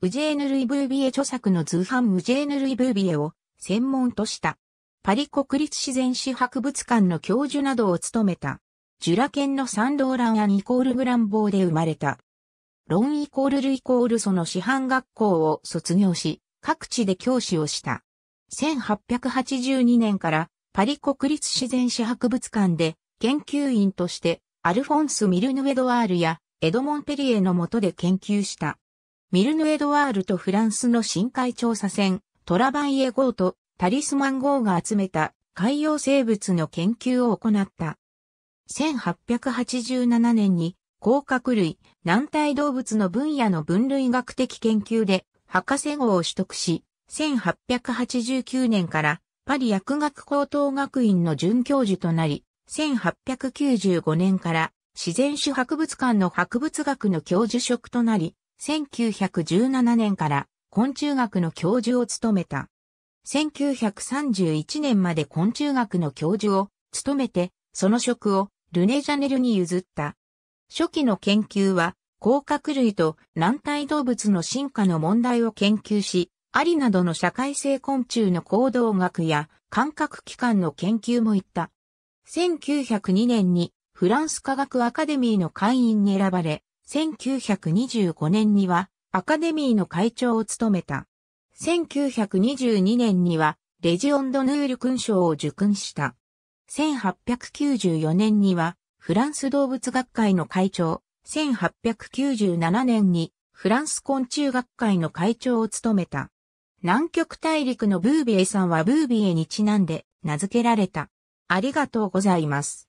ウジェーヌ・ルイ・ブービエ著作の図版ウジェーヌ・ルイ・ブービエを専門とした。パリ国立自然史博物館の教授などを務めた。ジュラ県のサンドーラン・アン・イコール・ブランボーで生まれた。ロン・イコール・ルイ・コールその師範学校を卒業し、各地で教師をした。1882年からパリ国立自然史博物館で研究員としてアルフォンス・ミルヌ・エドワールやエドモン・ペリエの下で研究した。ミルヌ・エドワールとフランスの深海調査船、トラバイエ号とタリスマン号が集めた海洋生物の研究を行った。1887年に甲殻類、軟体動物の分野の分類学的研究で博士号を取得し、1889年からパリ薬学高等学院の准教授となり、1895年から自然種博物館の博物学の教授職となり、1917年から昆虫学の教授を務めた。1931年まで昆虫学の教授を務めて、その職をルネ・ジャネルに譲った。初期の研究は、甲殻類と軟体動物の進化の問題を研究し、アリなどの社会性昆虫の行動学や感覚器官の研究も行った。1902年にフランス科学アカデミーの会員に選ばれ、1925年にはアカデミーの会長を務めた。1922年にはレジオンドヌール勲章を受勲した。1894年にはフランス動物学会の会長、1897年にフランス昆虫学会の会長を務めた。南極大陸のブービエさんはブービエにちなんで名付けられた。ありがとうございます。